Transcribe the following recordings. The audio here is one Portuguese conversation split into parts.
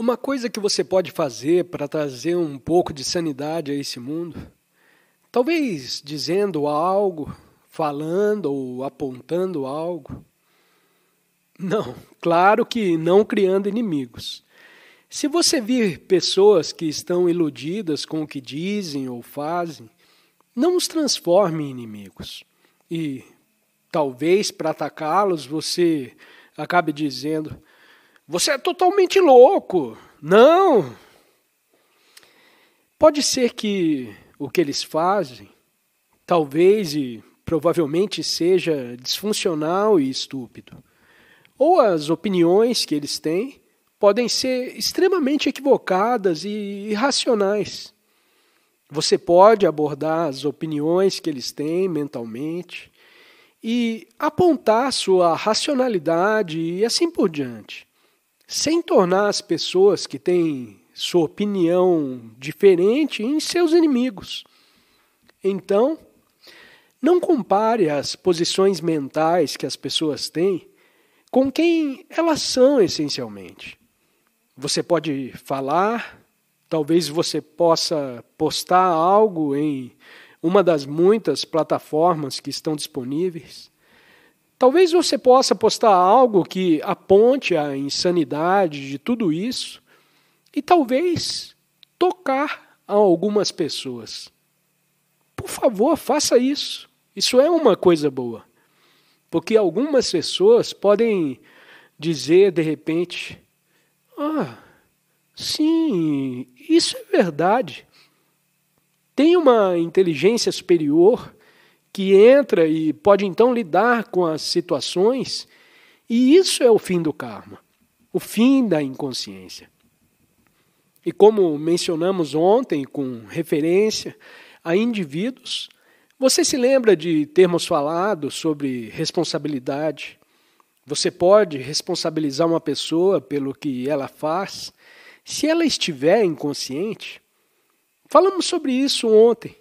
Uma coisa que você pode fazer para trazer um pouco de sanidade a esse mundo, talvez dizendo algo, falando ou apontando algo. Não, claro que não criando inimigos. Se você vir pessoas que estão iludidas com o que dizem ou fazem, não os transforme em inimigos. E talvez para atacá-los você acabe dizendo: você é totalmente louco. Não. Pode ser que o que eles fazem, talvez e provavelmente seja disfuncional e estúpido. Ou as opiniões que eles têm podem ser extremamente equivocadas e irracionais. Você pode abordar as opiniões que eles têm mentalmente e apontar sua racionalidade e assim por diante sem tornar as pessoas que têm sua opinião diferente em seus inimigos. Então, não compare as posições mentais que as pessoas têm com quem elas são essencialmente. Você pode falar, talvez você possa postar algo em uma das muitas plataformas que estão disponíveis. Talvez você possa postar algo que aponte a insanidade de tudo isso e talvez tocar a algumas pessoas. Por favor, faça isso. Isso é uma coisa boa. Porque algumas pessoas podem dizer de repente: Ah, sim, isso é verdade. Tem uma inteligência superior que entra e pode então lidar com as situações, e isso é o fim do karma, o fim da inconsciência. E como mencionamos ontem com referência a indivíduos, você se lembra de termos falado sobre responsabilidade? Você pode responsabilizar uma pessoa pelo que ela faz se ela estiver inconsciente? Falamos sobre isso ontem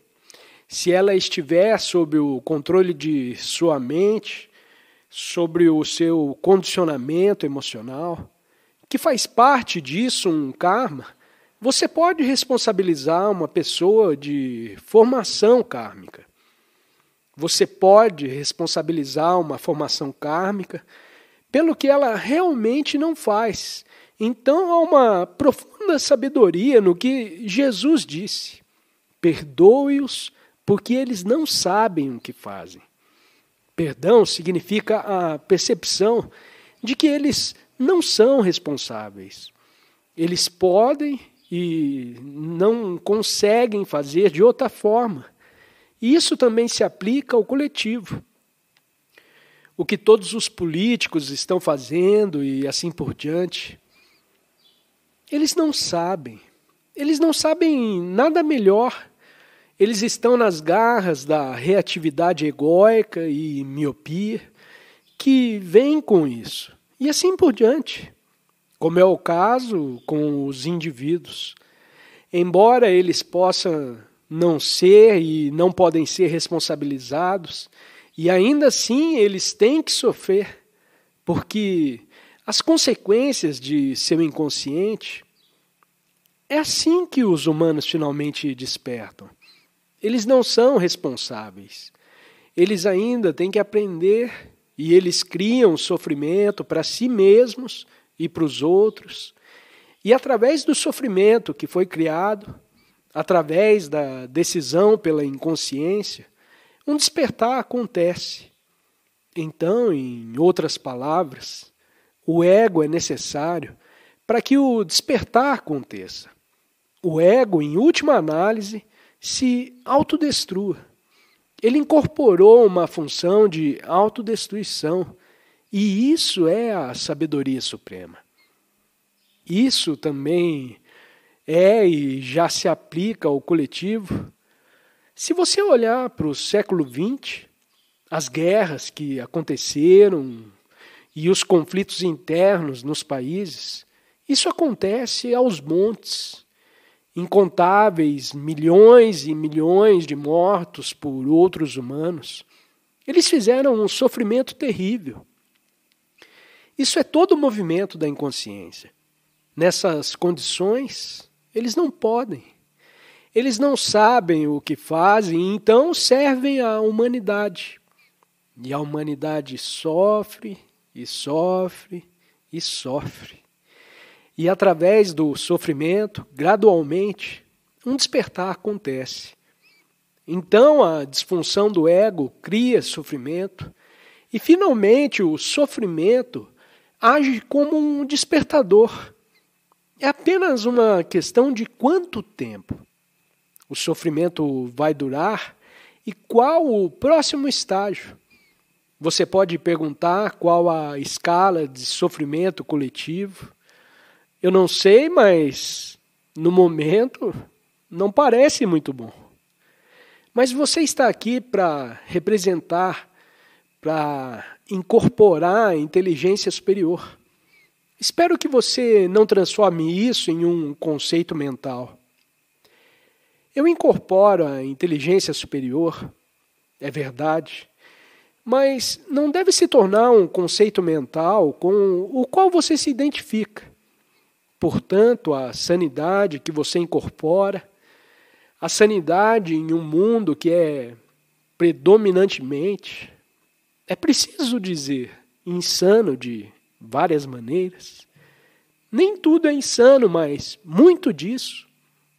se ela estiver sob o controle de sua mente, sobre o seu condicionamento emocional, que faz parte disso um karma, você pode responsabilizar uma pessoa de formação kármica. Você pode responsabilizar uma formação kármica pelo que ela realmente não faz. Então há uma profunda sabedoria no que Jesus disse: perdoe-os porque eles não sabem o que fazem. Perdão significa a percepção de que eles não são responsáveis. Eles podem e não conseguem fazer de outra forma. E isso também se aplica ao coletivo. O que todos os políticos estão fazendo e assim por diante. Eles não sabem. Eles não sabem nada melhor eles estão nas garras da reatividade egóica e miopia que vem com isso. E assim por diante, como é o caso com os indivíduos. Embora eles possam não ser e não podem ser responsabilizados, e ainda assim eles têm que sofrer, porque as consequências de seu inconsciente é assim que os humanos finalmente despertam. Eles não são responsáveis. Eles ainda têm que aprender e eles criam sofrimento para si mesmos e para os outros. E através do sofrimento que foi criado, através da decisão pela inconsciência, um despertar acontece. Então, em outras palavras, o ego é necessário para que o despertar aconteça. O ego, em última análise, se autodestrua. Ele incorporou uma função de autodestruição. E isso é a sabedoria suprema. Isso também é e já se aplica ao coletivo. Se você olhar para o século XX, as guerras que aconteceram e os conflitos internos nos países, isso acontece aos montes incontáveis milhões e milhões de mortos por outros humanos. Eles fizeram um sofrimento terrível. Isso é todo o movimento da inconsciência. Nessas condições, eles não podem. Eles não sabem o que fazem, então servem à humanidade. E a humanidade sofre e sofre e sofre. E através do sofrimento, gradualmente, um despertar acontece. Então a disfunção do ego cria sofrimento, e finalmente o sofrimento age como um despertador. É apenas uma questão de quanto tempo o sofrimento vai durar e qual o próximo estágio. Você pode perguntar qual a escala de sofrimento coletivo, eu não sei, mas no momento não parece muito bom. Mas você está aqui para representar, para incorporar a inteligência superior. Espero que você não transforme isso em um conceito mental. Eu incorporo a inteligência superior, é verdade, mas não deve se tornar um conceito mental com o qual você se identifica. Portanto, a sanidade que você incorpora, a sanidade em um mundo que é predominantemente, é preciso dizer, insano de várias maneiras. Nem tudo é insano, mas muito disso,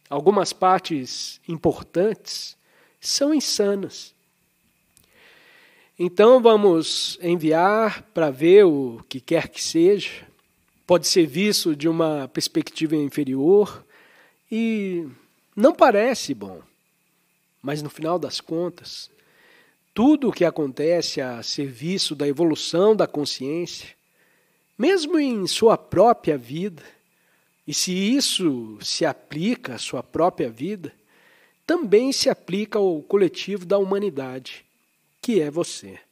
algumas partes importantes, são insanas. Então vamos enviar para ver o que quer que seja pode ser visto de uma perspectiva inferior e não parece bom. Mas no final das contas, tudo o que acontece a serviço da evolução da consciência, mesmo em sua própria vida, e se isso se aplica à sua própria vida, também se aplica ao coletivo da humanidade, que é você.